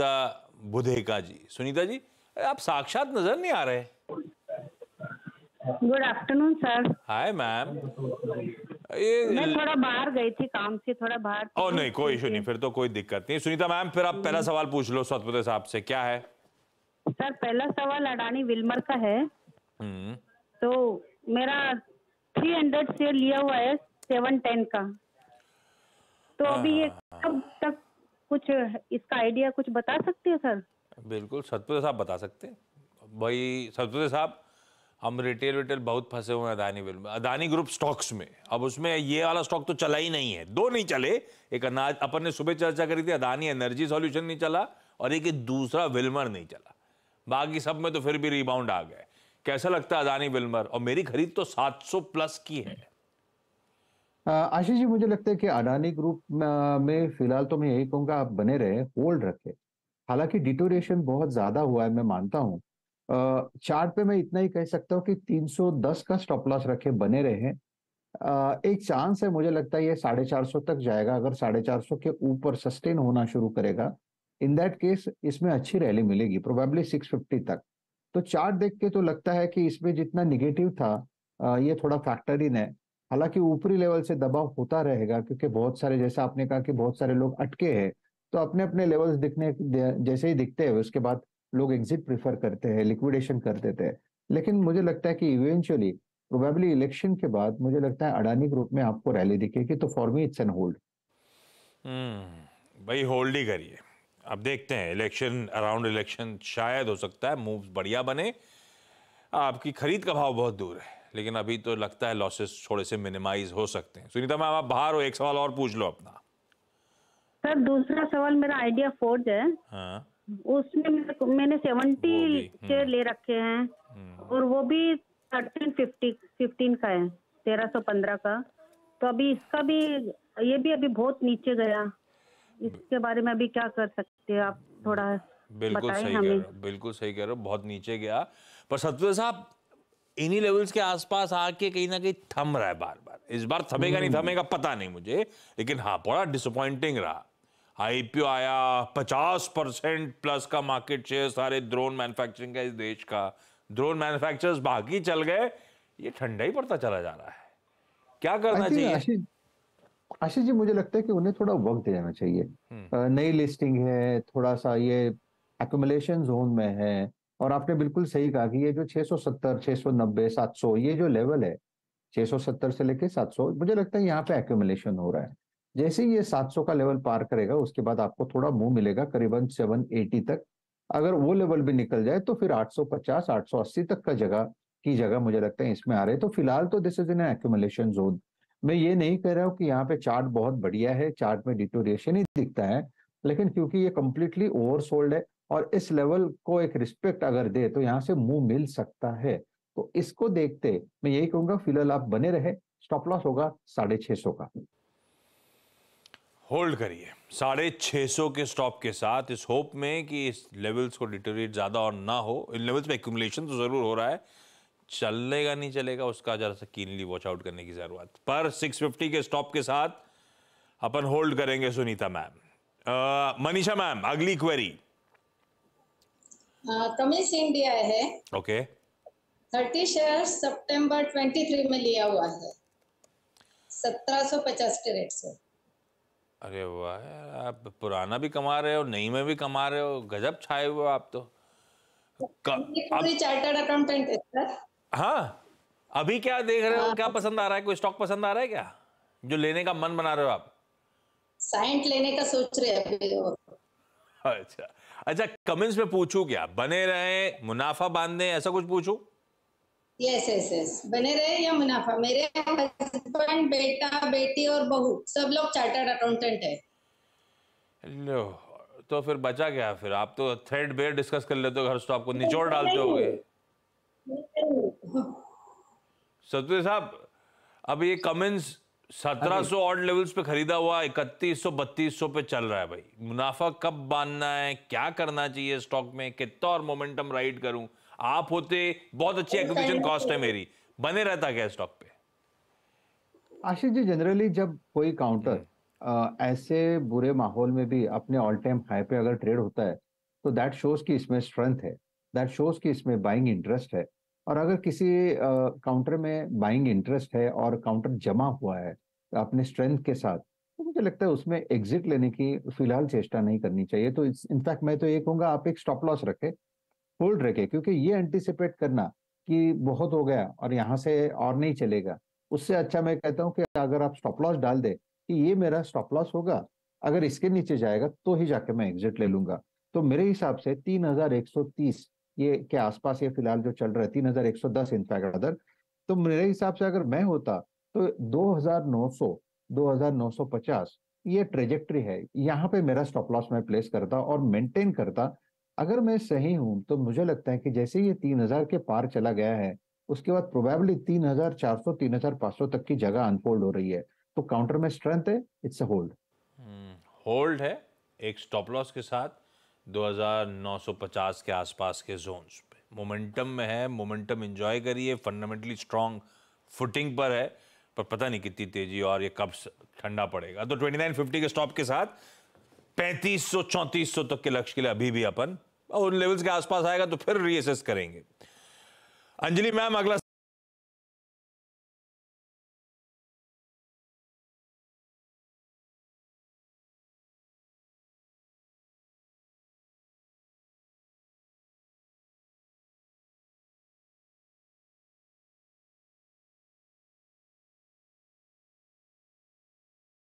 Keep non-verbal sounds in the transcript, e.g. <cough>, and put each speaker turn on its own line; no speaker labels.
सुनीता बुधेका जी सुनीता जी आप साक्षात नजर नहीं आ रहे good afternoon sir hi ma'am ये मैं थोड़ा बाहर गई थी काम से थोड़ा बाहर ओ नहीं कोई इशू नहीं फिर तो कोई दिक्कत नहीं सुनीता मैम फिर आप पहला सवाल पूछ लो सतपुते साहब से क्या है सर पहला सवाल अडानी विलमर का है हम्म। तो मेरा थ्री हंड्रेड शेयर लिया हुआ है सेवन टेन का तो अभी ये हाँ। कब तक कुछ इसका आइडिया कुछ बता सकते हैं सर बिल्कुल सतपुते साहब बता सकते हैं भाई सतपुते साहब हम रिटेल विटेल बहुत फंसे हुए हैं अदानी बिल में अदानी ग्रुप स्टॉक्स में अब उसमें ये वाला स्टॉक तो चला ही नहीं है दो नहीं चले एक अनाज अपन ने सुबह चर्चा करी थी अदानी एनर्जी सॉल्यूशन नहीं चला और एक दूसरा विल्मर नहीं चला बाकी सब में तो फिर भी रिबाउंड आ गए कैसा लगता है अदानी विल्मर और मेरी खरीद तो 700 प्लस की है
आशीष जी मुझे लगता है कि अडानी ग्रुप में फिलहाल तो मैं यही कहूंगा आप बने रहे होल्ड रखे हालांकि डिटोरेशन बहुत ज्यादा हुआ है मैं मानता हूँ चार्ट पे मैं इतना ही कह सकता हूँ कि 310 का स्टॉप लॉस रखे बने रहे एक चांस है मुझे लगता है ये साढ़े चार सौ तक जाएगा अगर साढ़े चार सौ के ऊपर सस्टेन होना शुरू करेगा इन दैट केस इसमें अच्छी रैली मिलेगी प्रोबेबली सिक्स फिफ्टी तक तो चार्ट देख के तो लगता है कि इसमें जितना निगेटिव था ये थोड़ा फैक्टर इन है हालांकि ऊपरी लेवल से दबाव होता रहेगा क्योंकि बहुत सारे जैसा आपने कहा कि बहुत सारे लोग अटके हैं तो अपने अपने लेवल्स दिखने जैसे ही दिखते हैं उसके बाद लोग एग्जिट प्रिफर करते हैं लिक्विडेशन कर देते हैं लेकिन मुझे लगता है कि इवेंचुअली प्रोबेबली इलेक्शन के बाद मुझे लगता है अडानी ग्रुप में आपको रैली दिखेगी तो for me it's an hold
भाई होल्ड ही करिए अब देखते हैं इलेक्शन अराउंड इलेक्शन शायद हो सकता है मूव्स बढ़िया बने आपकी खरीद का भाव बहुत दूर है लेकिन अभी तो लगता है लॉसेस थोड़े से मिनिमाइज हो सकते हैं सुनीता मैम आप बाहर हो एक सवाल और पूछ लो अपना सर दूसरा सवाल मेरा आइडिया फोर्ज है हाँ। उसमें मैंने सेवेंटी शेयर हम्म। ले रखे हैं हम्म। और वो भी थर्टीन फिफ्टी फिफ्टीन का है तेरह सौ पंद्रह का तो अभी इसका भी ये भी अभी बहुत नीचे गया इसके बारे में अभी क्या कर सकते हैं आप थोड़ा बिल्कुल सही कह रहे हो बिल्कुल सही कह रहे हो बहुत नीचे गया पर सतपुर साहब इन्हीं लेवल्स के आसपास आके कहीं ना कहीं थम रहा है बार बार इस बार थमेगा नहीं हम्म। थमेगा पता नहीं मुझे लेकिन हाँ बड़ा डिसअपॉइंटिंग रहा आईपीओ आया पचास परसेंट प्लस का मार्केट शेयर सारे ड्रोन मैन्युफैक्चरिंग का इस देश का ड्रोन मैन्युफैक्चरर्स बाकी चल गए ये ठंडा ही पड़ता चला जा रहा है क्या करना चाहिए
आशीष जी मुझे लगता है कि उन्हें थोड़ा वक्त दे जाना चाहिए हम्म। नई लिस्टिंग है थोड़ा सा ये एक्मलेशन जोन में है और आपने बिल्कुल सही कहा कि ये जो 670, 690, 700 ये जो लेवल है 670 से लेके 700 मुझे लगता है यहाँ पे एक्यूमुलेशन हो रहा है जैसे ही ये 700 का लेवल पार करेगा उसके बाद आपको थोड़ा मुंह मिलेगा करीबन 780 तक अगर वो लेवल भी निकल जाए तो फिर 850, 880 तक का जगह की जगह मुझे लगता है इसमें आ रहे तो फिलहाल तो this is in accumulation zone मैं ये नहीं कह रहा हूँ कि यहाँ पे चार्ट बहुत बढ़िया है चार्ट में डिटोरिएशन ही दिखता है लेकिन क्योंकि ये कम्प्लीटली ओवरसोल्ड है और इस लेवल को एक रिस्पेक्ट अगर दे तो यहाँ से मुंह मिल सकता है तो इसको देखते मैं यही कहूंगा फिलहाल आप बने रहे स्टॉप लॉस होगा साढ़े छह सौ का
होल्ड करिए साढ़े छः सौ के स्टॉप के साथ इस होप में कि इस लेवल्स को डिटोरेट ज़्यादा और ना हो इन लेवल्स में एक्यूमुलेशन तो ज़रूर हो रहा है चलेगा नहीं चलेगा उसका ज़रा सा कीनली वॉच आउट करने की ज़रूरत पर सिक्स फिफ्टी के स्टॉप के साथ अपन होल्ड करेंगे सुनीता मैम मनीषा मैम अगली क्वेरी
कमिंस इंडिया है ओके थर्टी शेयर सितंबर 23 में लिया हुआ है 1750 के रेट से
अरे वाह आप पुराना भी कमा रहे हो नई में भी कमा रहे हो गजब छाए हुए आप तो पूरी चार्टर्ड अकाउंटेंट है सर हाँ अभी क्या देख रहे हो हाँ। क्या पसंद आ रहा है कोई स्टॉक पसंद आ रहा है क्या जो लेने का मन बना रहे हो आप साइंट लेने का सोच रहे हैं <laughs> अच्छा अच्छा कमेंट्स में पूछू क्या बने रहे मुनाफा बांधने ऐसा कुछ पूछू यस यस यस बने रहे या मुनाफा मेरे हस्बैंड बेटा बेटी और बहू सब लोग चार्टर्ड अकाउंटेंट है लो तो फिर बचा क्या फिर आप तो थ्रेड बेयर डिस्कस कर लेते हो घर से आपको निचोड़ डालते हो सतुरी साहब अब ये कमेंट्स हाँ सौ ऑर्ड लेवल्स पे खरीदा हुआ बत्तीस सौ पे चल रहा है भाई मुनाफा कब बांधना है क्या करना चाहिए स्टॉक में कितना और मोमेंटम राइड करूं आप होते बहुत अच्छी एक्विजिशन कॉस्ट है मेरी बने रहता क्या स्टॉक पे
आशीष जी जनरली जब कोई काउंटर हम्म। ऐसे बुरे माहौल में भी अपने ऑल टाइम हाई पे अगर ट्रेड होता है तो दैट शोज की इसमें स्ट्रेंथ है दैट शोज की इसमें बाइंग इंटरेस्ट है और अगर किसी काउंटर में बाइंग इंटरेस्ट है और काउंटर जमा हुआ है अपने स्ट्रेंथ के साथ तो मुझे लगता है उसमें एग्जिट लेने की फिलहाल चेष्टा नहीं करनी चाहिए तो इनफैक्ट मैं तो ये कहूंगा आप एक स्टॉप लॉस रखे होल्ड रखे क्योंकि ये एंटिसिपेट करना कि बहुत हो गया और यहाँ से और नहीं चलेगा उससे अच्छा मैं कहता हूँ कि अगर आप स्टॉप लॉस डाल दे कि ये मेरा स्टॉप लॉस होगा अगर इसके नीचे जाएगा तो ही जाके मैं एग्जिट ले लूंगा तो मेरे हिसाब से तीस ये के आसपास ये फिलहाल जो चल रहा है तीन हजार एक सौ दस इनफैक्ट अदर तो मेरे हिसाब से अगर मैं होता तो दो हजार नौ सौ दो हजार नौ सौ पचास ये ट्रेजेक्ट्री है यहाँ पे मेरा स्टॉप लॉस मैं प्लेस करता और मेंटेन करता अगर मैं सही हूं तो मुझे लगता है कि जैसे ये तीन हजार के पार चला गया है उसके बाद प्रोबेबली तीन हजार चार सौ तीन हजार पांच सौ तक की जगह अनफोल्ड हो रही है तो काउंटर में स्ट्रेंथ है इट्स अ होल्ड
होल्ड है एक स्टॉप लॉस के साथ 2950 के आसपास के जोन्स पे मोमेंटम में है मोमेंटम इंजॉय करिए फंडामेंटली स्ट्रॉन्ग फुटिंग पर है पर पता नहीं कितनी तेजी और ये कब ठंडा पड़ेगा तो 2950 के स्टॉप के साथ 3500 3400 तक के लक्ष्य के लिए अभी भी अपन और उन लेवल्स के आसपास आएगा तो फिर रीएसेस करेंगे अंजलि मैम अगला